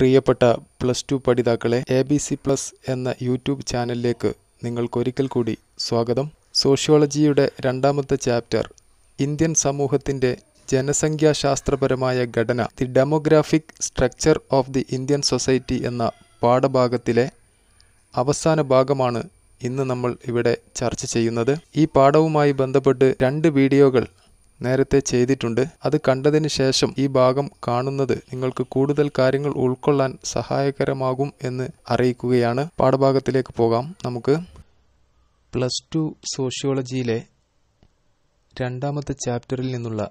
പ്രിയപ്പെട്ട plus two പഠിതാക്കളെ A B C plus എന്ന യൂട്യൂബ് ചാനലിലേക്ക് നിങ്ങൾക്കൊരിക്കൽ കൂടി സ്വാഗതം സോഷ്യോളജിയുടെ രണ്ടാമത്തെ ചാപ്റ്റർ ഇന്ത്യൻ സമൂഹത്തിൻ്റെ ജനസംഖ്യാശാസ്ത്രപരമായ ഘടന the demographic structure of the Indian society എന്ന പാഠഭാഗത്തിലെ അവസാന ഭാഗമാണ് ഇന്ന് നമ്മൾ ഇവിടെ ചർച്ച ചെയ്യുന്നത് ഈ പാഠവുമായി ബന്ധപ്പെട്ട് രണ്ട് വീഡിയോകൾ നേരത്തെ ചെയ്തിട്ടുണ്ട് അത് കണ്ടതിന് ശേഷം ഈ ഭാഗം കാണുന്നത് നിങ്ങൾക്ക് കൂടുതൽ കാര്യങ്ങൾ ഉൾക്കൊള്ളാൻ സഹായകരമാകും എന്ന് അറിയിക്കുകയാണ് പാഠഭാഗത്തിലേക്ക് പോകാം നമുക്ക് പ്ലസ് ടു സോഷ്യോളജിയിലെ രണ്ടാമത്തെ ചാപ്റ്ററിൽ നിന്നുള്ള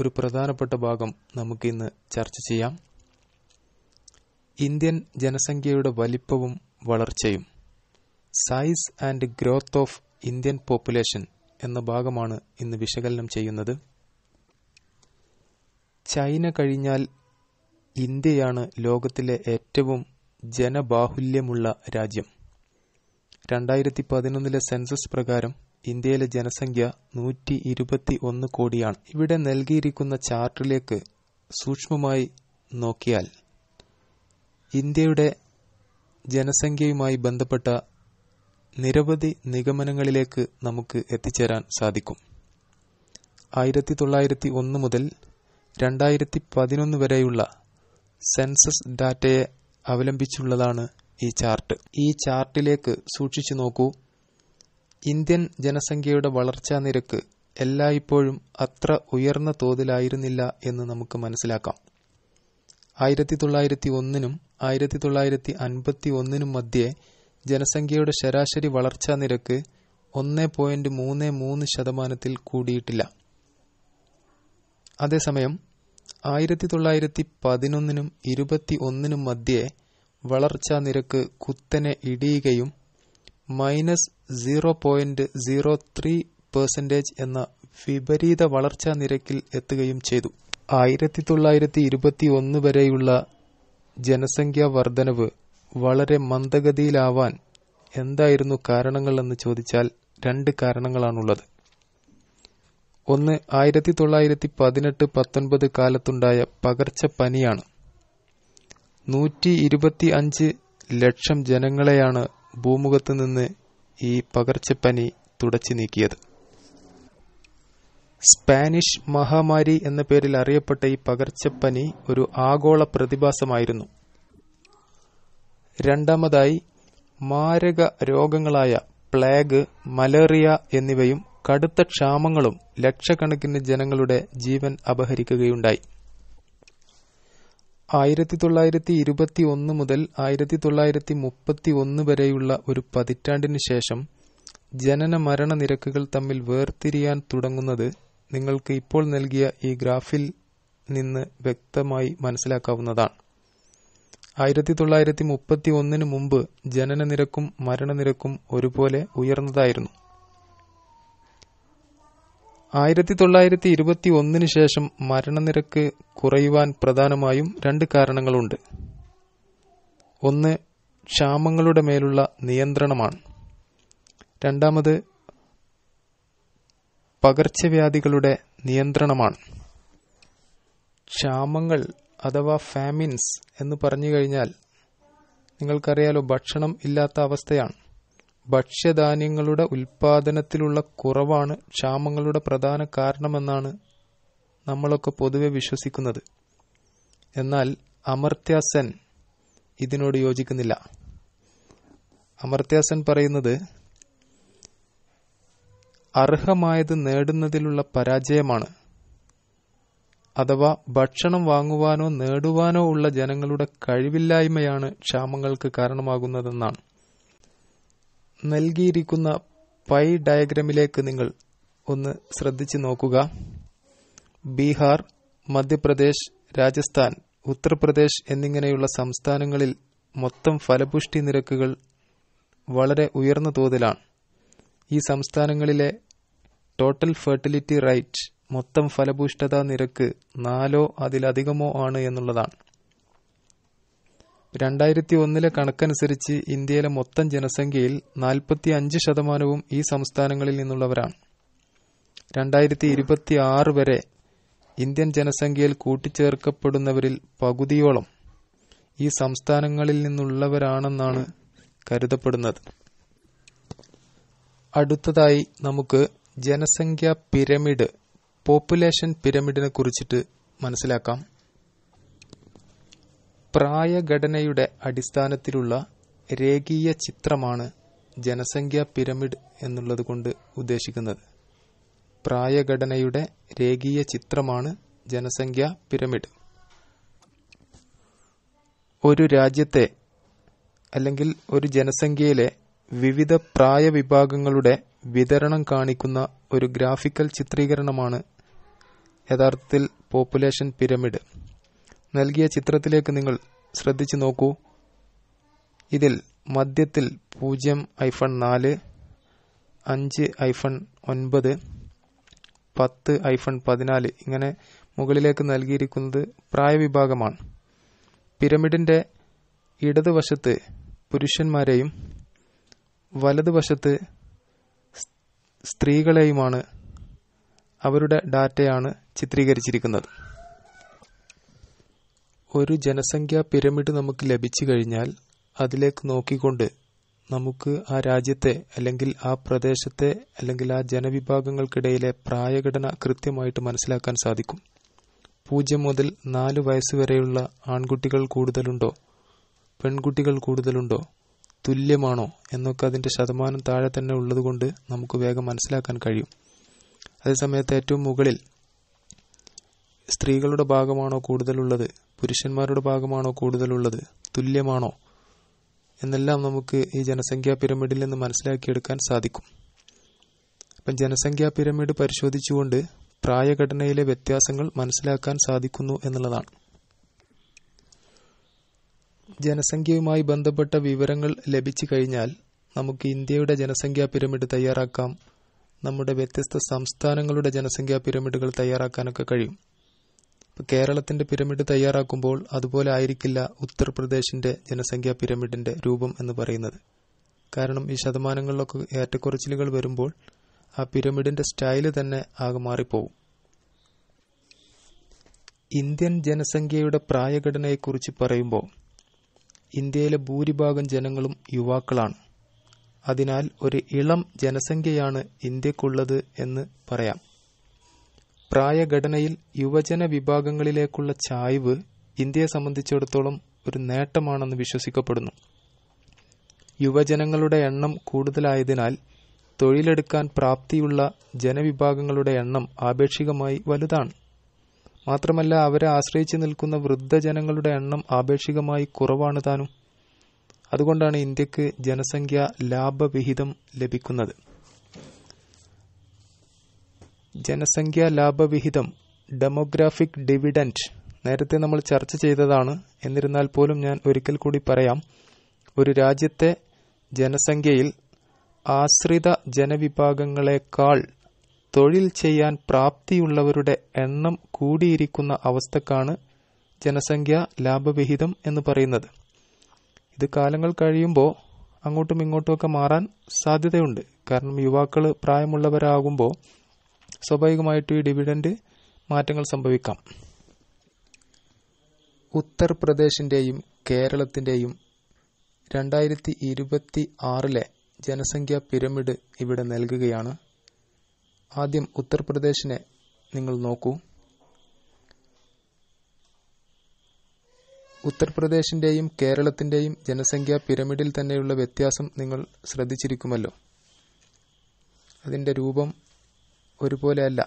ഒരു പ്രധാനപ്പെട്ട ഭാഗം നമുക്കിന്ന് ചർച്ച ചെയ്യാം ഇന്ത്യൻ ജനസംഖ്യയുടെ വലിപ്പവും വളർച്ചയും size and growth of Indian population എന്ന ഭാഗമാണ് ഇന്ന് വിശകലനം ചെയ്യുന്നത് ചൈന കഴിഞ്ഞാൽ ഇന്ത്യയാണ് ലോകത്തിലെ ഏറ്റവും ജനബാഹുല്യമുള്ള രാജ്യം രണ്ടായിരത്തി പതിനൊന്നിലെ സെൻസസ് പ്രകാരം ഇന്ത്യയിലെ ജനസംഖ്യ നൂറ്റി ഇരുപത്തി ഒന്ന് കോടിയാണ് ഇവിടെ നൽകിയിരിക്കുന്ന ചാർട്ടിലേക്ക് സൂക്ഷ്മമായി നോക്കിയാൽ ഇന്ത്യയുടെ ജനസംഖ്യയുമായി ബന്ധപ്പെട്ട നിരവധി നിഗമനങ്ങളിലേക്ക് നമുക്ക് എത്തിച്ചേരാൻ സാധിക്കും ആയിരത്തി തൊള്ളായിരത്തി ഒന്ന് മുതൽ രണ്ടായിരത്തി പതിനൊന്ന് വരെയുള്ള സെൻസസ് ഡാറ്റയെ അവലംബിച്ചുള്ളതാണ് ഈ ചാർട്ട് ഈ ചാർട്ടിലേക്ക് സൂക്ഷിച്ചു നോക്കൂ ഇന്ത്യൻ ജനസംഖ്യയുടെ വളർച്ചാ നിരക്ക് എല്ലായ്പ്പോഴും അത്ര ഉയർന്ന തോതിലായിരുന്നില്ല എന്ന് നമുക്ക് മനസ്സിലാക്കാം ആയിരത്തി തൊള്ളായിരത്തി ഒന്നിനും ആയിരത്തി തൊള്ളായിരത്തി അൻപത്തി ഒന്നിനും മധ്യേ ജനസംഖ്യയുടെ ശരാശരി വളർച്ചാ നിരക്ക് ഒന്ന് പോയിന്റ് മൂന്ന് മൂന്ന് ശതമാനത്തിൽ കൂടിയിട്ടില്ല അതേസമയം ആയിരത്തി തൊള്ളായിരത്തി പതിനൊന്നിനും ഇരുപത്തി ഒന്നിനും മധ്യേ വളർച്ചാ നിരക്ക് കുത്തനെ ഇടിയുകയും minus zero point zero three percentage എന്ന വിപരീത വളർച്ചാ നിരക്കിൽ എത്തുകയും ചെയ്തു ആയിരത്തി തൊള്ളായിരത്തി ഇരുപത്തി ഒന്ന് വരെയുള്ള ജനസംഖ്യാ വർധനവ് വളരെ മന്ദഗതിയിലാവാൻ എന്തായിരുന്നു കാരണങ്ങൾ എന്ന് ചോദിച്ചാൽ രണ്ട് കാരണങ്ങളാണുള്ളത് ഒന്ന് ആയിരത്തി തൊള്ളായിരത്തി പതിനെട്ട് പത്തൊൻപത് കാലത്തുണ്ടായ പകർച്ചപ്പനിയാണ് നൂറ്റി ഇരുപത്തി അഞ്ച് ലക്ഷം ജനങ്ങളെയാണ് ഭൂമുഖത്ത് നിന്ന് ഈ പകർച്ചപ്പനി തുടച്ചു നീക്കിയത് സ്പാനിഷ് മഹാമാരി എന്ന പേരിൽ അറിയപ്പെട്ട ഈ പകർച്ചപ്പനി ഒരു ആഗോള പ്രതിഭാസമായിരുന്നു രണ്ടാമതായി മാരക രോഗങ്ങളായ പ്ലേഗ് മലേറിയ എന്നിവയും കടുത്ത ക്ഷാമങ്ങളും ലക്ഷക്കണക്കിന് ജനങ്ങളുടെ ജീവൻ അപഹരിക്കുകയുണ്ടായി ആയിരത്തി തൊള്ളായിരത്തി ഇരുപത്തി ഒന്ന് മുതൽ ആയിരത്തി തൊള്ളായിരത്തി മുപ്പത്തി ഒന്ന് വരെയുള്ള ഒരു പതിറ്റാണ്ടിന് ശേഷം ജനന മരണ നിരക്കുകൾ തമ്മിൽ വേർതിരിയാൻ തുടങ്ങുന്നത് നിങ്ങൾക്ക് ഇപ്പോൾ നൽകിയ ഈ ഗ്രാഫിൽ നിന്ന് വ്യക്തമായി മനസ്സിലാക്കാവുന്നതാണ് ആയിരത്തി തൊള്ളായിരത്തി മുപ്പത്തി ഒന്നിന് മുമ്പ് ജനനനിരക്കും മരണനിരക്കും ഒരുപോലെ ഉയർന്നതായിരുന്നു ആയിരത്തി തൊള്ളായിരത്തി ഇരുപത്തി ഒന്നിന് ശേഷം മരണനിരക്ക് കുറയുവാൻ പ്രധാനമായും രണ്ട് കാരണങ്ങളുണ്ട് ഒന്ന് ക്ഷാമങ്ങളുടെ മേലുള്ള നിയന്ത്രണമാണ് രണ്ടാമത് പകർച്ചവ്യാധികളുടെ നിയന്ത്രണമാണ് ക്ഷാമങ്ങൾ അഥവാ ഫാമിൻസ് എന്ന് പറഞ്ഞു കഴിഞ്ഞാൽ നിങ്ങൾക്കറിയാലോ ഭക്ഷണം ഇല്ലാത്ത അവസ്ഥയാണ് ഭക്ഷ്യധാന്യങ്ങളുടെ ഉൽപാദനത്തിലുള്ള കുറവാണ് ക്ഷാമങ്ങളുടെ പ്രധാന കാരണമെന്നാണ് നമ്മളൊക്കെ പൊതുവെ വിശ്വസിക്കുന്നത് എന്നാൽ അമർത്യാസൻ ഇതിനോട് യോജിക്കുന്നില്ല അമർത്യാസൻ പറയുന്നത് അർഹമായത് നേടുന്നതിലുള്ള പരാജയമാണ് അഥവാ ഭക്ഷണം വാങ്ങുവാനോ നേടുവാനോ ഉള്ള ജനങ്ങളുടെ കഴിവില്ലായ്മയാണ് ക്ഷാമങ്ങൾക്ക് കാരണമാകുന്നതെന്നാണ് നൽകിയിരിക്കുന്ന പൈ ഡയഗ്രമിലേക്ക് നിങ്ങൾ ഒന്ന് ശ്രദ്ധിച്ചു നോക്കുക ബീഹാർ മധ്യപ്രദേശ് രാജസ്ഥാൻ ഉത്തർപ്രദേശ് എന്നിങ്ങനെയുള്ള സംസ്ഥാനങ്ങളിൽ മൊത്തം ഫലപുഷ്ടി നിരക്കുകൾ വളരെ ഉയർന്ന തോതിലാണ് ഈ സംസ്ഥാനങ്ങളിലെ ടോട്ടൽ ഫെർട്ടിലിറ്റി റൈറ്റ് മൊത്തം ഫലഭൂഷ്ഠത നിരക്ക് നാലോ അതിലധികമോ ആണ് എന്നുള്ളതാണ് രണ്ടായിരത്തി ഒന്നിലെ കണക്കനുസരിച്ച് ഇന്ത്യയിലെ മൊത്തം ജനസംഖ്യയിൽ നാൽപ്പത്തി അഞ്ച് ശതമാനവും ഈ സംസ്ഥാനങ്ങളിൽ നിന്നുള്ളവരാണ് രണ്ടായിരത്തി ഇരുപത്തി ആറ് വരെ ഇന്ത്യൻ ജനസംഖ്യയിൽ കൂട്ടിച്ചേർക്കപ്പെടുന്നവരിൽ പകുതിയോളം ഈ സംസ്ഥാനങ്ങളിൽ നിന്നുള്ളവരാണെന്നാണ് കരുതപ്പെടുന്നത് അടുത്തതായി നമുക്ക് ജനസംഖ്യാ പിരമിഡ് പോപ്പുലേഷൻ പിരമിഡിനെ കുറിച്ചിട്ട് മനസ്സിലാക്കാം പ്രായഘടനയുടെ അടിസ്ഥാനത്തിലുള്ള രേഖീയ ചിത്രമാണ് ജനസംഖ്യാ പിരമിഡ് എന്നുള്ളത് കൊണ്ട് ഉദ്ദേശിക്കുന്നത് പ്രായഘടനയുടെ രേഖീയ ചിത്രമാണ് ജനസംഖ്യാ പിരമിഡ് ഒരു രാജ്യത്തെ അല്ലെങ്കിൽ ഒരു ജനസംഖ്യയിലെ വിവിധ പ്രായ വിഭാഗങ്ങളുടെ വിതരണം കാണിക്കുന്ന ഒരു ഗ്രാഫിക്കൽ ചിത്രീകരണമാണ് യഥാർത്ഥത്തിൽ പോപ്പുലേഷൻ പിരമിഡ് നൽകിയ ചിത്രത്തിലേക്ക് നിങ്ങൾ ശ്രദ്ധിച്ചു നോക്കൂ ഇതിൽ മധ്യത്തിൽ പൂജ്യം ഐഫൺ നാല് അഞ്ച് ഐഫൺ ഒൻപത് പത്ത് ഐഫൺ പതിനാല് ഇങ്ങനെ മുകളിലേക്ക് നൽകിയിരിക്കുന്നത് പ്രായവിഭാഗമാണ് പിരമിഡിന്റെ ഇടതുവശത്ത് പുരുഷന്മാരെയും വലതുവശത്ത് സ്ത്രീകളെയുമാണ് അവരുടെ ഡാറ്റയാണ് ചിത്രീകരിച്ചിരിക്കുന്നത് ഒരു ജനസംഖ്യാ പിരമിഡ് നമുക്ക് ലഭിച്ചു കഴിഞ്ഞാൽ അതിലേക്ക് നോക്കിക്കൊണ്ട് നമുക്ക് ആ രാജ്യത്തെ അല്ലെങ്കിൽ ആ പ്രദേശത്തെ അല്ലെങ്കിൽ ആ ജനവിഭാഗങ്ങൾക്കിടയിലെ പ്രായഘടന കൃത്യമായിട്ട് മനസ്സിലാക്കാൻ സാധിക്കും പൂജ്യം മുതൽ നാല് വയസ്സ് വരെയുള്ള ആൺകുട്ടികൾ കൂടുതലുണ്ടോ പെൺകുട്ടികൾ കൂടുതലുണ്ടോ തുല്യമാണോ എന്നൊക്കെ അതിന്റെ ശതമാനം താഴെ തന്നെ ഉള്ളതുകൊണ്ട് നമുക്ക് വേഗം മനസ്സിലാക്കാൻ കഴിയും അതേസമയത്ത് ഏറ്റവും മുകളിൽ സ്ത്രീകളുടെ ഭാഗമാണോ കൂടുതലുള്ളത് പുരുഷന്മാരുടെ ഭാഗമാണോ കൂടുതലുള്ളത് തുല്യമാണോ എന്നെല്ലാം നമുക്ക് ഈ ജനസംഖ്യാ പിരമിഡിൽ നിന്ന് മനസ്സിലാക്കിയെടുക്കാൻ സാധിക്കും അപ്പം ജനസംഖ്യാ പിരമിഡ് പരിശോധിച്ചുകൊണ്ട് പ്രായഘടനയിലെ വ്യത്യാസങ്ങൾ മനസ്സിലാക്കാൻ സാധിക്കുന്നു എന്നുള്ളതാണ് ജനസംഖ്യയുമായി ബന്ധപ്പെട്ട വിവരങ്ങൾ ലഭിച്ചു കഴിഞ്ഞാൽ നമുക്ക് ഇന്ത്യയുടെ ജനസംഖ്യാ പിരമിഡ് തയ്യാറാക്കാം നമ്മുടെ വ്യത്യസ്ത സംസ്ഥാനങ്ങളുടെ ജനസംഖ്യാ പിരമിഡുകൾ തയ്യാറാക്കാനൊക്കെ കഴിയും ഇപ്പം കേരളത്തിന്റെ പിരമിഡ് തയ്യാറാക്കുമ്പോൾ അതുപോലെ ആയിരിക്കില്ല ഉത്തർപ്രദേശിന്റെ ജനസംഖ്യാ പിരമിഡിന്റെ രൂപം എന്ന് പറയുന്നത് കാരണം ഈ ശതമാനങ്ങളിലൊക്കെ ഏറ്റക്കുറച്ചിലുകൾ വരുമ്പോൾ ആ പിരമിഡിന്റെ സ്റ്റൈൽ തന്നെ ആകെ മാറിപ്പോവും ഇന്ത്യൻ ജനസംഖ്യയുടെ പ്രായഘടനയെക്കുറിച്ച് പറയുമ്പോൾ ഇന്ത്യയിലെ ഭൂരിഭാഗം ജനങ്ങളും യുവാക്കളാണ് അതിനാൽ ഒരു ഇളം ജനസംഖ്യയാണ് ഇന്ത്യക്കുള്ളത് എന്ന് പറയാം പ്രായഘടനയിൽ യുവജന വിഭാഗങ്ങളിലേക്കുള്ള ചായ്വ് ഇന്ത്യയെ സംബന്ധിച്ചിടത്തോളം ഒരു നേട്ടമാണെന്ന് വിശ്വസിക്കപ്പെടുന്നു യുവജനങ്ങളുടെ എണ്ണം കൂടുതലായതിനാൽ തൊഴിലെടുക്കാൻ പ്രാപ്തിയുള്ള ജനവിഭാഗങ്ങളുടെ എണ്ണം ആപേക്ഷികമായി വലുതാണ് മാത്രമല്ല അവരെ ആശ്രയിച്ചു നിൽക്കുന്ന വൃദ്ധജനങ്ങളുടെ എണ്ണം ആപേക്ഷികമായി കുറവാണ് താനും അതുകൊണ്ടാണ് ഇന്ത്യക്ക് ജനസംഖ്യ ലാഭവിഹിതം ലഭിക്കുന്നത് ജനസംഖ്യാ ലാഭവിഹിതം ഡെമോഗ്രാഫിക് ഡിവിഡൻറ്റ് നേരത്തെ നമ്മൾ ചർച്ച ചെയ്തതാണ് എന്നിരുന്നാൽ പോലും ഞാൻ ഒരിക്കൽ കൂടി പറയാം ഒരു രാജ്യത്തെ ജനസംഖ്യയിൽ ആശ്രിത ജനവിഭാഗങ്ങളെക്കാൾ തൊഴിൽ ചെയ്യാൻ പ്രാപ്തിയുള്ളവരുടെ എണ്ണം കൂടിയിരിക്കുന്ന അവസ്ഥക്കാണ് ജനസംഖ്യാ ലാഭവിഹിതം എന്ന് പറയുന്നത് ഇത് കാലങ്ങൾ കഴിയുമ്പോൾ അങ്ങോട്ടും ഇങ്ങോട്ടുമൊക്കെ മാറാൻ സാധ്യതയുണ്ട് കാരണം യുവാക്കൾ പ്രായമുള്ളവരാകുമ്പോൾ സ്വാഭാവികമായിട്ടും ഈ ഡിവിഡൻഡ് മാറ്റങ്ങൾ സംഭവിക്കാം ഉത്തർപ്രദേശിൻ്റെയും കേരളത്തിൻ്റെയും രണ്ടായിരത്തി ഇരുപത്തി ആറിലെ ജനസംഖ്യാ പിരമിഡ് ഇവിടെ നൽകുകയാണ് ആദ്യം ഉത്തർപ്രദേശിനെ നിങ്ങൾ നോക്കൂ ഉത്തർപ്രദേശിന്റെയും കേരളത്തിന്റെയും ജനസംഖ്യാ പിരമിഡിൽ തന്നെയുള്ള വ്യത്യാസം നിങ്ങൾ ശ്രദ്ധിച്ചിരിക്കുമല്ലോ അതിന്റെ രൂപം ഒരുപോലെയല്ല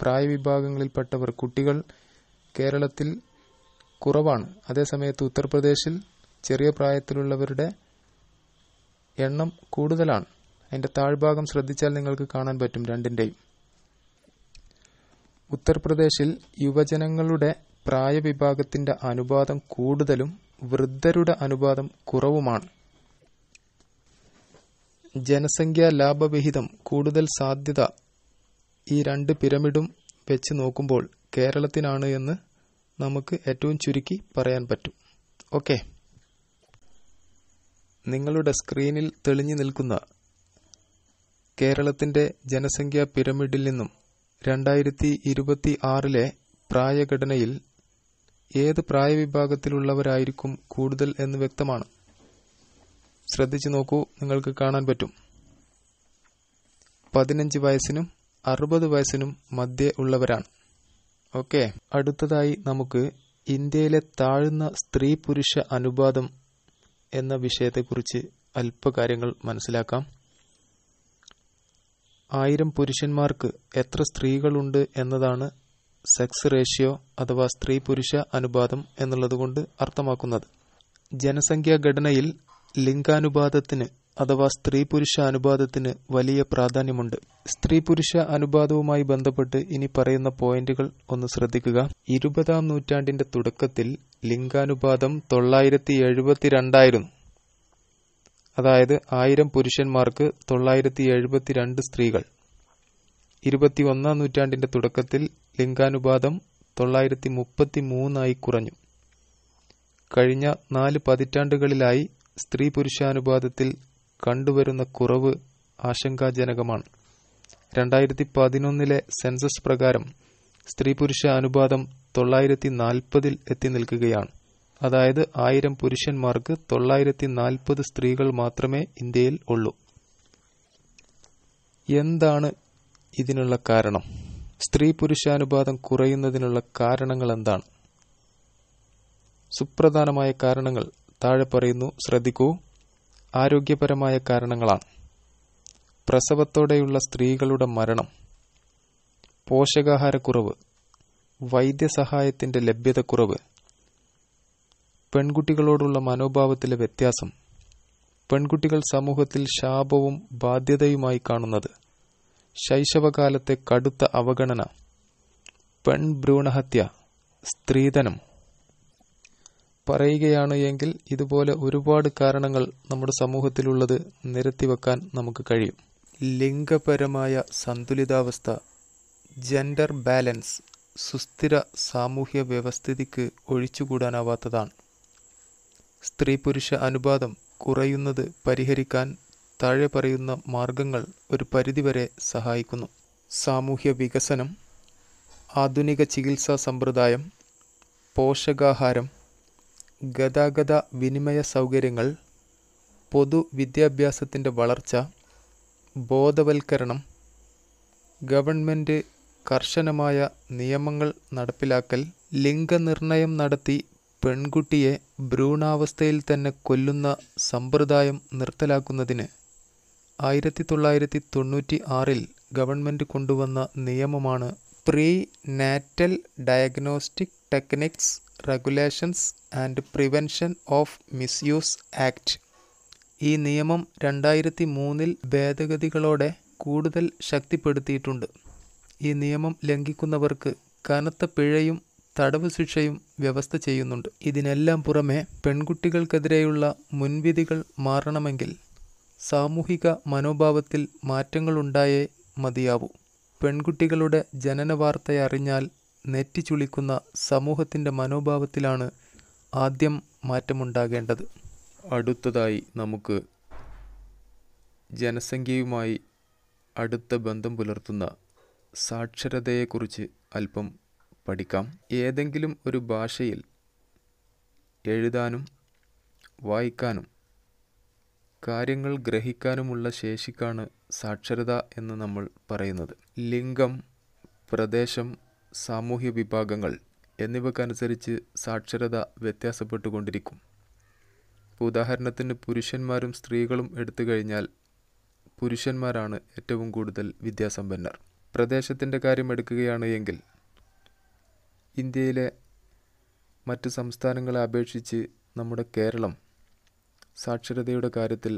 പ്രായവിഭാഗങ്ങളിൽപ്പെട്ടവർ കുട്ടികൾ കേരളത്തിൽ കുറവാണ് അതേസമയത്ത് ഉത്തർപ്രദേശിൽ ചെറിയ പ്രായത്തിലുള്ളവരുടെ എണ്ണം കൂടുതലാണ് അതിന്റെ താഴ്ഭാഗം ശ്രദ്ധിച്ചാൽ നിങ്ങൾക്ക് കാണാൻ പറ്റും രണ്ടിന്റെയും ഉത്തർപ്രദേശിൽ യുവജനങ്ങളുടെ പ്രായവിഭാഗത്തിന്റെ അനുപാതം കൂടുതലും വൃദ്ധരുടെ അനുപാതം കുറവുമാണ് ജനസംഖ്യാ ലാഭവിഹിതം കൂടുതൽ സാധ്യത ഈ രണ്ട് പിരമിഡും വെച്ച് നോക്കുമ്പോൾ കേരളത്തിനാണ് എന്ന് നമുക്ക് ഏറ്റവും ചുരുക്കി പറയാൻ പറ്റും ഓക്കെ നിങ്ങളുടെ സ്ക്രീനിൽ തെളിഞ്ഞു നിൽക്കുന്ന കേരളത്തിന്റെ ജനസംഖ്യാ പിരമിഡിൽ നിന്നും രണ്ടായിരത്തി ഇരുപത്തി ആറിലെ പ്രായഘടനയിൽ ഏത് പ്രായവിഭാഗത്തിലുള്ളവരായിരിക്കും കൂടുതൽ എന്ന് വ്യക്തമാണ് ശ്രദ്ധിച്ചു നോക്കൂ നിങ്ങൾക്ക് കാണാൻ പറ്റും പതിനഞ്ച് വയസ്സിനും അറുപത് വയസ്സിനും മധ്യേ ഉള്ളവരാണ് ഓക്കെ അടുത്തതായി നമുക്ക് ഇന്ത്യയിലെ താഴ്ന്ന സ്ത്രീ പുരുഷ അനുപാതം എന്ന വിഷയത്തെക്കുറിച്ച് അല്പ കാര്യങ്ങൾ മനസ്സിലാക്കാം ആയിരം പുരുഷന്മാർക്ക് എത്ര സ്ത്രീകളുണ്ട് എന്നതാണ് സെക്സ് റേഷ്യോ അഥവാ സ്ത്രീ പുരുഷ അനുപാതം എന്നുള്ളതുകൊണ്ട് അർത്ഥമാക്കുന്നത് ജനസംഖ്യാ ഘടനയിൽ ലിംഗാനുപാതത്തിന് അഥവാ സ്ത്രീ പുരുഷ അനുപാതത്തിന് വലിയ പ്രാധാന്യമുണ്ട് സ്ത്രീ പുരുഷ അനുപാതവുമായി ബന്ധപ്പെട്ട് ഇനി പറയുന്ന പോയിന്റുകൾ ഒന്ന് ശ്രദ്ധിക്കുക ഇരുപതാം നൂറ്റാണ്ടിന്റെ തുടക്കത്തിൽ ലിംഗാനുപാതം തൊള്ളായിരത്തി എഴുപത്തിരണ്ടായിരുന്നു അതായത് ആയിരം പുരുഷന്മാർക്ക് തൊള്ളായിരത്തി എഴുപത്തിരണ്ട് സ്ത്രീകൾ ഇരുപത്തിയൊന്നാം നൂറ്റാണ്ടിന്റെ തുടക്കത്തിൽ ലിംഗാനുപാതം തൊള്ളായിരത്തി മുപ്പത്തി മൂന്നായി കുറഞ്ഞു കഴിഞ്ഞ നാല് പതിറ്റാണ്ടുകളിലായി സ്ത്രീ പുരുഷാനുപാതത്തിൽ കണ്ടുവരുന്ന കുറവ് ആശങ്കാജനകമാണ് രണ്ടായിരത്തി പതിനൊന്നിലെ സെൻസസ് പ്രകാരം സ്ത്രീ പുരുഷ അനുപാതം തൊള്ളായിരത്തി നാൽപ്പതിൽ എത്തി നിൽക്കുകയാണ് അതായത് ആയിരം പുരുഷന്മാർക്ക് തൊള്ളായിരത്തി നാൽപ്പത് സ്ത്രീകൾ മാത്രമേ ഇന്ത്യയിൽ ഉള്ളൂ എന്താണ് ഇതിനുള്ള കാരണം സ്ത്രീ പുരുഷാനുപാതം കുറയുന്നതിനുള്ള കാരണങ്ങൾ എന്താണ് സുപ്രധാനമായ കാരണങ്ങൾ താഴെ പറയുന്നു ശ്രദ്ധിക്കൂ ആരോഗ്യപരമായ കാരണങ്ങളാണ് പ്രസവത്തോടെയുള്ള സ്ത്രീകളുടെ മരണം പോഷകാഹാരക്കുറവ് വൈദ്യസഹായത്തിന്റെ ലഭ്യതക്കുറവ് പെൺകുട്ടികളോടുള്ള മനോഭാവത്തിലെ വ്യത്യാസം പെൺകുട്ടികൾ സമൂഹത്തിൽ ശാപവും ബാധ്യതയുമായി കാണുന്നത് ശൈശവകാലത്തെ കടുത്ത അവഗണന പെൺഭ്രൂണഹത്യ സ്ത്രീധനം പറയുകയാണ് എങ്കിൽ ഇതുപോലെ ഒരുപാട് കാരണങ്ങൾ നമ്മുടെ സമൂഹത്തിലുള്ളത് നിരത്തിവെക്കാൻ നമുക്ക് കഴിയും ലിംഗപരമായ സന്തുലിതാവസ്ഥ ജെൻഡർ ബാലൻസ് സുസ്ഥിര സാമൂഹ്യ വ്യവസ്ഥിതിക്ക് ഒഴിച്ചുകൂടാനാവാത്തതാണ് സ്ത്രീ പുരുഷ അനുപാതം കുറയുന്നത് പരിഹരിക്കാൻ താഴെ പറയുന്ന മാർഗങ്ങൾ ഒരു പരിധിവരെ സഹായിക്കുന്നു സാമൂഹ്യ വികസനം ആധുനിക ചികിത്സാ സമ്പ്രദായം പോഷകാഹാരം ഗതാഗത വിനിമയ സൗകര്യങ്ങൾ പൊതുവിദ്യാഭ്യാസത്തിൻ്റെ വളർച്ച ബോധവൽക്കരണം ഗവൺമെൻറ് കർശനമായ നിയമങ്ങൾ നടപ്പിലാക്കൽ ലിംഗനിർണയം നടത്തി പെൺകുട്ടിയെ ഭ്രൂണാവസ്ഥയിൽ തന്നെ കൊല്ലുന്ന സമ്പ്രദായം നിർത്തലാക്കുന്നതിന് ആയിരത്തി തൊള്ളായിരത്തി തൊണ്ണൂറ്റി ആറിൽ ഗവൺമെൻറ് കൊണ്ടുവന്ന നിയമമാണ് prenatal diagnostic techniques regulations and prevention of misuse act ഈ നിയമം രണ്ടായിരത്തി മൂന്നിൽ ഭേദഗതികളോടെ കൂടുതൽ ശക്തിപ്പെടുത്തിയിട്ടുണ്ട് ഈ നിയമം ലംഘിക്കുന്നവർക്ക് കനത്ത പിഴയും തടവ് ശിക്ഷയും വ്യവസ്ഥ ചെയ്യുന്നുണ്ട് ഇതിനെല്ലാം പുറമെ പെൺകുട്ടികൾക്കെതിരെയുള്ള മുൻവിധികൾ മാറണമെങ്കിൽ സാമൂഹിക മനോഭാവത്തിൽ മാറ്റങ്ങളുണ്ടായേ മതിയാവൂ പെൺകുട്ടികളുടെ ജനന വാർത്തയറിഞ്ഞാൽ നെറ്റിച്ചുളിക്കുന്ന സമൂഹത്തിൻ്റെ മനോഭാവത്തിലാണ് ആദ്യം മാറ്റമുണ്ടാകേണ്ടത് അടുത്തതായി നമുക്ക് ജനസംഖ്യയുമായി അടുത്ത ബന്ധം പുലർത്തുന്ന സാക്ഷരതയെക്കുറിച്ച് അല്പം പഠിക്കാം ഏതെങ്കിലും ഒരു ഭാഷയിൽ എഴുതാനും വായിക്കാനും കാര്യങ്ങൾ ഗ്രഹിക്കാനുമുള്ള ശേഷിക്കാണ് സാക്ഷരത എന്ന് നമ്മൾ പറയുന്നത് ലിംഗം പ്രദേശം സാമൂഹ്യ വിഭാഗങ്ങൾ എന്നിവക്കനുസരിച്ച് സാക്ഷരത വ്യത്യാസപ്പെട്ടുകൊണ്ടിരിക്കും ഉദാഹരണത്തിന് പുരുഷന്മാരും സ്ത്രീകളും എടുത്തു കഴിഞ്ഞാൽ പുരുഷന്മാരാണ് ഏറ്റവും കൂടുതൽ വിദ്യാസമ്പന്നർ പ്രദേശത്തിൻ്റെ കാര്യം എടുക്കുകയാണ് എങ്കിൽ ഇന്ത്യയിലെ മറ്റ് സംസ്ഥാനങ്ങളെ അപേക്ഷിച്ച് നമ്മുടെ കേരളം സാക്ഷരതയുടെ കാര്യത്തിൽ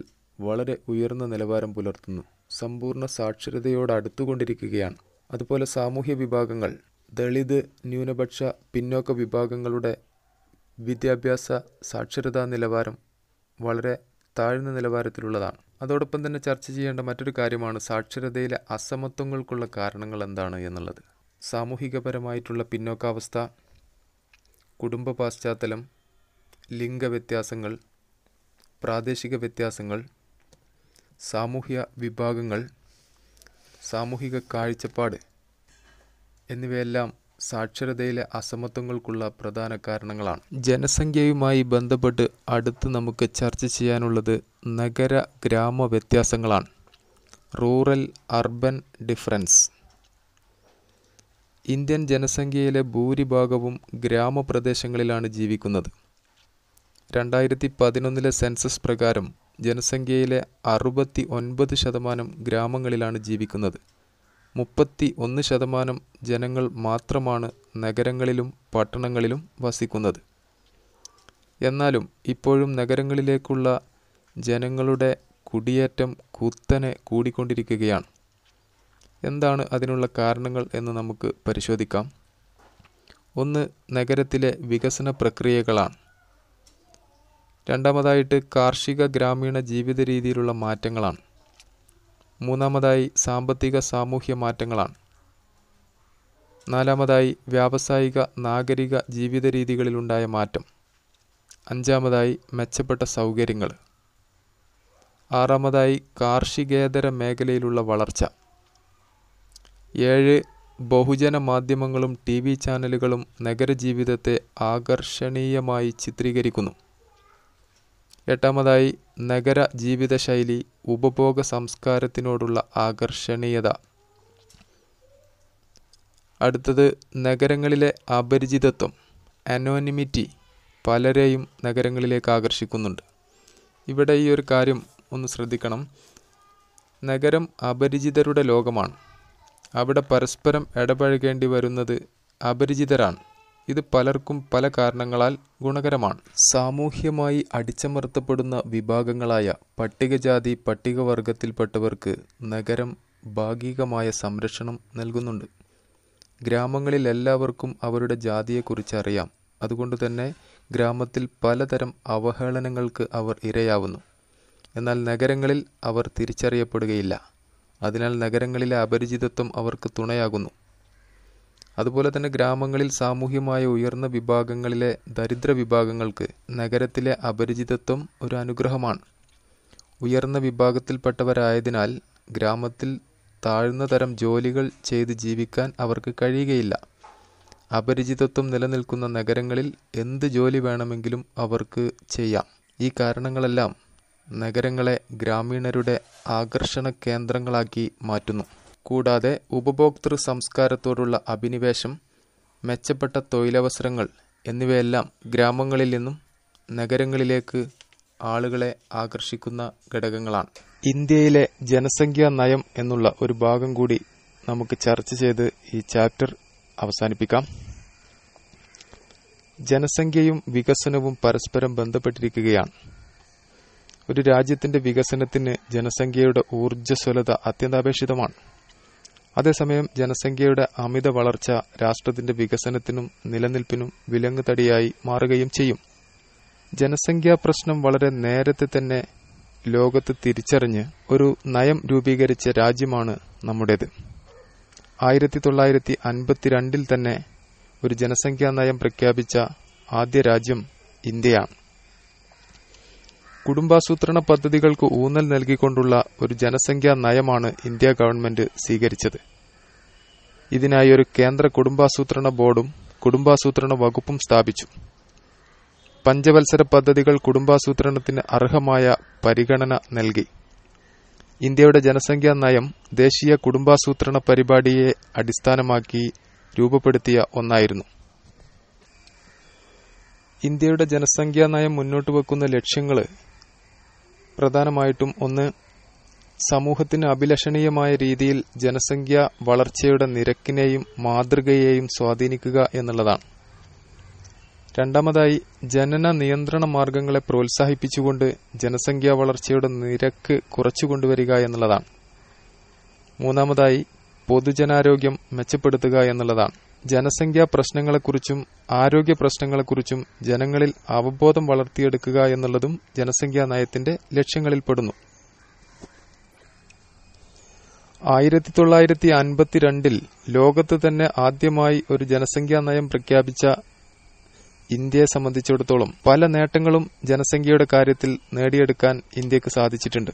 വളരെ ഉയർന്ന നിലവാരം പുലർത്തുന്നു സമ്പൂർണ്ണ സാക്ഷരതയോട് അടുത്തുകൊണ്ടിരിക്കുകയാണ് അതുപോലെ സാമൂഹ്യ വിഭാഗങ്ങൾ ദളിത് ന്യൂനപക്ഷ പിന്നോക്ക വിഭാഗങ്ങളുടെ വിദ്യാഭ്യാസ സാക്ഷരതാ നിലവാരം വളരെ താഴ്ന്ന നിലവാരത്തിലുള്ളതാണ് അതോടൊപ്പം തന്നെ ചർച്ച ചെയ്യേണ്ട മറ്റൊരു കാര്യമാണ് സാക്ഷരതയിലെ അസമത്വങ്ങൾക്കുള്ള കാരണങ്ങൾ എന്താണ് എന്നുള്ളത് സാമൂഹികപരമായിട്ടുള്ള പിന്നോക്കാവസ്ഥ കുടുംബ പാശ്ചാത്തലം ലിംഗവ്യത്യാസങ്ങൾ പ്രാദേശിക വ്യത്യാസങ്ങൾ സാമൂഹ്യ വിഭാഗങ്ങൾ സാമൂഹിക കാഴ്ചപ്പാട് എന്നിവയെല്ലാം സാക്ഷരതയിലെ അസമത്വങ്ങൾക്കുള്ള പ്രധാന കാരണങ്ങളാണ് ജനസംഖ്യയുമായി ബന്ധപ്പെട്ട് അടുത്ത് നമുക്ക് ചർച്ച ചെയ്യാനുള്ളത് നഗര ഗ്രാമ വ്യത്യാസങ്ങളാണ് റൂറൽ അർബൻ ഡിഫറൻസ് ഇന്ത്യൻ ജനസംഖ്യയിലെ ഭൂരിഭാഗവും ഗ്രാമപ്രദേശങ്ങളിലാണ് ജീവിക്കുന്നത് രണ്ടായിരത്തി പതിനൊന്നിലെ സെൻസസ് പ്രകാരം ജനസംഖ്യയിലെ അറുപത്തി ഒൻപത് ശതമാനം ഗ്രാമങ്ങളിലാണ് ജീവിക്കുന്നത് മുപ്പത്തി ഒന്ന് ശതമാനം ജനങ്ങൾ മാത്രമാണ് നഗരങ്ങളിലും പട്ടണങ്ങളിലും വസിക്കുന്നത് എന്നാലും ഇപ്പോഴും നഗരങ്ങളിലേക്കുള്ള ജനങ്ങളുടെ കുടിയേറ്റം കുത്തനെ കൂടിക്കൊണ്ടിരിക്കുകയാണ് എന്താണ് അതിനുള്ള കാരണങ്ങൾ എന്ന് നമുക്ക് പരിശോധിക്കാം ഒന്ന് നഗരത്തിലെ വികസന പ്രക്രിയകളാണ് രണ്ടാമതായിട്ട് കാർഷിക ഗ്രാമീണ ജീവിത രീതിയിലുള്ള മാറ്റങ്ങളാണ് മൂന്നാമതായി സാമ്പത്തിക സാമൂഹ്യ മാറ്റങ്ങളാണ് നാലാമതായി വ്യാവസായിക നാഗരിക ജീവിത രീതികളിലുണ്ടായ മാറ്റം അഞ്ചാമതായി മെച്ചപ്പെട്ട സൗകര്യങ്ങൾ ആറാമതായി കാർഷികേതര മേഖലയിലുള്ള വളർച്ച ഏഴ് ബഹുജന മാധ്യമങ്ങളും ടി വി ചാനലുകളും നഗരജീവിതത്തെ ആകർഷണീയമായി ചിത്രീകരിക്കുന്നു എട്ടാമതായി നഗര ജീവിതശൈലി ഉപഭോഗ സംസ്കാരത്തിനോടുള്ള ആകർഷണീയത അടുത്തത് നഗരങ്ങളിലെ അപരിചിതത്വം അനോണിമിറ്റി പലരെയും നഗരങ്ങളിലേക്ക് ആകർഷിക്കുന്നുണ്ട് ഇവിടെ ഈ ഒരു കാര്യം ഒന്ന് ശ്രദ്ധിക്കണം നഗരം അപരിചിതരുടെ ലോകമാണ് അവിടെ പരസ്പരം ഇടപഴകേണ്ടി വരുന്നത് അപരിചിതരാണ് ഇത് പലർക്കും പല കാരണങ്ങളാൽ ഗുണകരമാണ് സാമൂഹ്യമായി അടിച്ചമർത്തപ്പെടുന്ന വിഭാഗങ്ങളായ പട്ടികജാതി പട്ടികവർഗത്തിൽപ്പെട്ടവർക്ക് നഗരം ഭാഗികമായ സംരക്ഷണം നൽകുന്നുണ്ട് ഗ്രാമങ്ങളിൽ എല്ലാവർക്കും അവരുടെ ജാതിയെക്കുറിച്ച് അറിയാം അതുകൊണ്ട് തന്നെ ഗ്രാമത്തിൽ പലതരം അവഹേളനങ്ങൾക്ക് അവർ ഇരയാവുന്നു എന്നാൽ നഗരങ്ങളിൽ അവർ തിരിച്ചറിയപ്പെടുകയില്ല അതിനാൽ നഗരങ്ങളിലെ അപരിചിതത്വം അവർക്ക് തുണയാകുന്നു അതുപോലെ തന്നെ ഗ്രാമങ്ങളിൽ സാമൂഹ്യമായ ഉയർന്ന വിഭാഗങ്ങളിലെ ദരിദ്ര വിഭാഗങ്ങൾക്ക് നഗരത്തിലെ അപരിചിതത്വം ഒരു അനുഗ്രഹമാണ് ഉയർന്ന വിഭാഗത്തിൽപ്പെട്ടവരായതിനാൽ ഗ്രാമത്തിൽ താഴ്ന്ന തരം ജോലികൾ ചെയ്ത് ജീവിക്കാൻ അവർക്ക് കഴിയുകയില്ല അപരിചിതത്വം നിലനിൽക്കുന്ന നഗരങ്ങളിൽ എന്ത് ജോലി വേണമെങ്കിലും അവർക്ക് ചെയ്യാം ഈ കാരണങ്ങളെല്ലാം നഗരങ്ങളെ ഗ്രാമീണരുടെ ആകർഷണ കേന്ദ്രങ്ങളാക്കി മാറ്റുന്നു കൂടാതെ ഉപഭോക്തൃ സംസ്കാരത്തോടുള്ള അഭിനിവേശം മെച്ചപ്പെട്ട തൊഴിലവസരങ്ങൾ എന്നിവയെല്ലാം ഗ്രാമങ്ങളിൽ നിന്നും നഗരങ്ങളിലേക്ക് ആളുകളെ ആകർഷിക്കുന്ന ഘടകങ്ങളാണ് ഇന്ത്യയിലെ ജനസംഖ്യാ നയം എന്നുള്ള ഒരു ഭാഗം കൂടി നമുക്ക് ചർച്ച ചെയ്ത് ഈ ചാപ്റ്റർ അവസാനിപ്പിക്കാം ജനസംഖ്യയും വികസനവും പരസ്പരം ബന്ധപ്പെട്ടിരിക്കുകയാണ് ഒരു രാജ്യത്തിന്റെ വികസനത്തിന് ജനസംഖ്യയുടെ ഊർജ്ജസ്വലത അത്യന്താപേക്ഷിതമാണ് അതേസമയം ജനസംഖ്യയുടെ അമിത വളർച്ച രാഷ്ട്രത്തിന്റെ വികസനത്തിനും നിലനിൽപ്പിനും വിലങ്ങുതടിയായി മാറുകയും ചെയ്യും ജനസംഖ്യാ പ്രശ്നം വളരെ നേരത്തെ തന്നെ ലോകത്ത് തിരിച്ചറിഞ്ഞ് ഒരു നയം രൂപീകരിച്ച രാജ്യമാണ് നമ്മുടേത് ആയിരത്തി തൊള്ളായിരത്തി അൻപത്തിരണ്ടിൽ തന്നെ ഒരു ജനസംഖ്യാ നയം പ്രഖ്യാപിച്ച ആദ്യ രാജ്യം ഇന്ത്യയാണ് കുടുംബാസൂത്രണ പദ്ധതികൾക്ക് ഊന്നൽ നൽകിക്കൊണ്ടുള്ള ഒരു ജനസംഖ്യാ നയമാണ് ഇന്ത്യ ഗവൺമെന്റ് സ്വീകരിച്ചത് ഇതിനായി ഒരു കേന്ദ്ര കുടുംബാസൂത്രണ ബോർഡും കുടുംബാസൂത്രണ വകുപ്പും സ്ഥാപിച്ചു പഞ്ചവത്സര പദ്ധതികൾ കുടുംബാസൂത്രണത്തിന് അർഹമായ പരിഗണന നൽകി ഇന്ത്യയുടെ ജനസംഖ്യാ നയം ദേശീയ കുടുംബാസൂത്രണ പരിപാടിയെ അടിസ്ഥാനമാക്കി രൂപപ്പെടുത്തിയ ഒന്നായിരുന്നു ഇന്ത്യയുടെ ജനസംഖ്യാ നയം മുന്നോട്ട് വെക്കുന്ന ലക്ഷ്യങ്ങൾ പ്രധാനമായിട്ടും ഒന്ന് സമൂഹത്തിന് അഭിലഷണീയമായ രീതിയിൽ ജനസംഖ്യ വളർച്ചയുടെ നിരക്കിനെയും മാതൃകയെയും സ്വാധീനിക്കുക എന്നുള്ളതാണ് രണ്ടാമതായി ജനന നിയന്ത്രണ മാർഗങ്ങളെ പ്രോത്സാഹിപ്പിച്ചുകൊണ്ട് ജനസംഖ്യാ വളർച്ചയുടെ നിരക്ക് കുറച്ചുകൊണ്ടുവരിക എന്നുള്ളതാണ് മൂന്നാമതായി പൊതുജനാരോഗ്യം മെച്ചപ്പെടുത്തുക എന്നുള്ളതാണ് ജനസംഖ്യാ പ്രശ്നങ്ങളെക്കുറിച്ചും ആരോഗ്യ പ്രശ്നങ്ങളെക്കുറിച്ചും ജനങ്ങളിൽ അവബോധം വളർത്തിയെടുക്കുക എന്നുള്ളതും ജനസംഖ്യാ നയത്തിന്റെ ലക്ഷ്യങ്ങളിൽപ്പെടുന്നു ആയിരത്തി തൊള്ളായിരത്തി അൻപത്തിരണ്ടിൽ ലോകത്ത് തന്നെ ആദ്യമായി ഒരു ജനസംഖ്യാ നയം പ്രഖ്യാപിച്ച ഇന്ത്യയെ സംബന്ധിച്ചിടത്തോളം പല നേട്ടങ്ങളും ജനസംഖ്യയുടെ കാര്യത്തിൽ നേടിയെടുക്കാൻ ഇന്ത്യക്ക് സാധിച്ചിട്ടുണ്ട്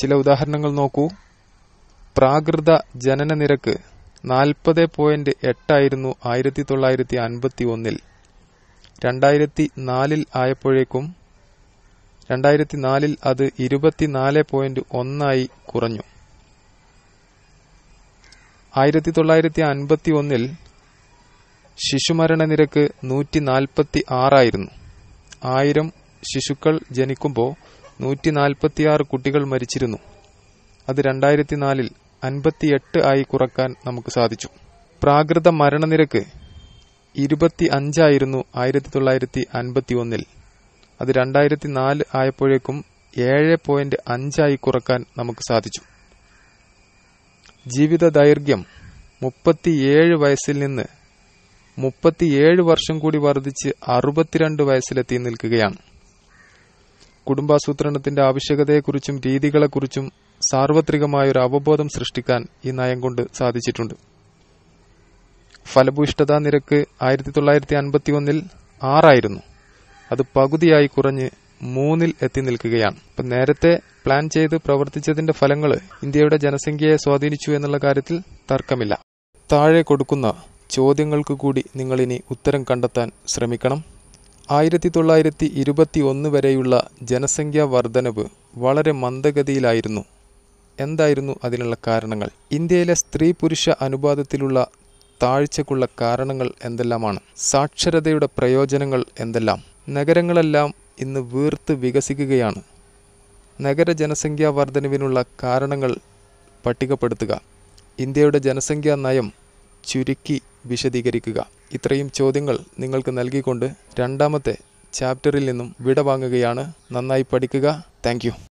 ചില ഉദാഹരണങ്ങൾ നോക്കൂ പ്രാകൃത ജനന നിരക്ക് നാൽപ്പത് പോയിന്റ് എട്ടായിരുന്നു ആയിരത്തി തൊള്ളായിരത്തി അൻപത്തി ഒന്നിൽ രണ്ടായിരത്തി നാലിൽ ആയപ്പോഴേക്കും രണ്ടായിരത്തി നാലിൽ അത് ഇരുപത്തിനാല് പോയിന്റ് ഒന്നായി കുറഞ്ഞു ആയിരത്തി തൊള്ളായിരത്തി അൻപത്തി ഒന്നിൽ ശിശുമരണ നിരക്ക് നൂറ്റി നാൽപ്പത്തി ആറായിരുന്നു ആയിരം ശിശുക്കൾ ജനിക്കുമ്പോൾ നൂറ്റി നാൽപ്പത്തിയാറ് കുട്ടികൾ മരിച്ചിരുന്നു അത് രണ്ടായിരത്തി നാലിൽ അൻപത്തിയെട്ട് ആയി കുറക്കാൻ നമുക്ക് സാധിച്ചു പ്രാകൃത മരണനിരക്ക് ഇരുപത്തി അഞ്ചായിരുന്നു ആയിരത്തി തൊള്ളായിരത്തി അൻപത്തി ഒന്നിൽ അത് രണ്ടായിരത്തി നാല് ആയപ്പോഴേക്കും ഏഴ് പോയിന്റ് അഞ്ചായി കുറക്കാൻ നമുക്ക് സാധിച്ചു ജീവിത ദൈർഘ്യം മുപ്പത്തിയേഴ് വയസ്സിൽ നിന്ന് മുപ്പത്തിയേഴ് വർഷം കൂടി വർദ്ധിച്ച് അറുപത്തിരണ്ട് വയസ്സിലെത്തി നിൽക്കുകയാണ് കുടുംബാസൂത്രണത്തിന്റെ ആവശ്യകതയെക്കുറിച്ചും രീതികളെക്കുറിച്ചും സാർവത്രികമായൊരു അവബോധം സൃഷ്ടിക്കാൻ ഈ നയം കൊണ്ട് സാധിച്ചിട്ടുണ്ട് ഫലഭൂഷ്ടതാ നിരക്ക് ആയിരത്തി തൊള്ളായിരത്തി അൻപത്തി ഒന്നിൽ ആറായിരുന്നു അത് പകുതിയായി കുറഞ്ഞ് മൂന്നിൽ എത്തി നിൽക്കുകയാണ് അപ്പം നേരത്തെ പ്ലാൻ ചെയ്ത് പ്രവർത്തിച്ചതിന്റെ ഫലങ്ങൾ ഇന്ത്യയുടെ ജനസംഖ്യയെ സ്വാധീനിച്ചു എന്നുള്ള കാര്യത്തിൽ തർക്കമില്ല താഴെ കൊടുക്കുന്ന ചോദ്യങ്ങൾക്ക് കൂടി നിങ്ങളിനി ഉത്തരം കണ്ടെത്താൻ ശ്രമിക്കണം ആയിരത്തി തൊള്ളായിരത്തി ഇരുപത്തി ഒന്ന് വരെയുള്ള ജനസംഖ്യാ വർധനവ് വളരെ മന്ദഗതിയിലായിരുന്നു എന്തായിരുന്നു അതിനുള്ള കാരണങ്ങൾ ഇന്ത്യയിലെ സ്ത്രീ പുരുഷ അനുപാതത്തിലുള്ള താഴ്ചക്കുള്ള കാരണങ്ങൾ എന്തെല്ലാമാണ് സാക്ഷരതയുടെ പ്രയോജനങ്ങൾ എന്തെല്ലാം നഗരങ്ങളെല്ലാം ഇന്ന് വീർത്ത് വികസിക്കുകയാണ് നഗര ജനസംഖ്യാ വർധനവിനുള്ള കാരണങ്ങൾ പട്ടികപ്പെടുത്തുക ഇന്ത്യയുടെ ജനസംഖ്യാ നയം ചുരുക്കി വിശദീകരിക്കുക ഇത്രയും ചോദ്യങ്ങൾ നിങ്ങൾക്ക് നൽകിക്കൊണ്ട് രണ്ടാമത്തെ ചാപ്റ്ററിൽ നിന്നും വിട വാങ്ങുകയാണ് നന്നായി പഠിക്കുക താങ്ക്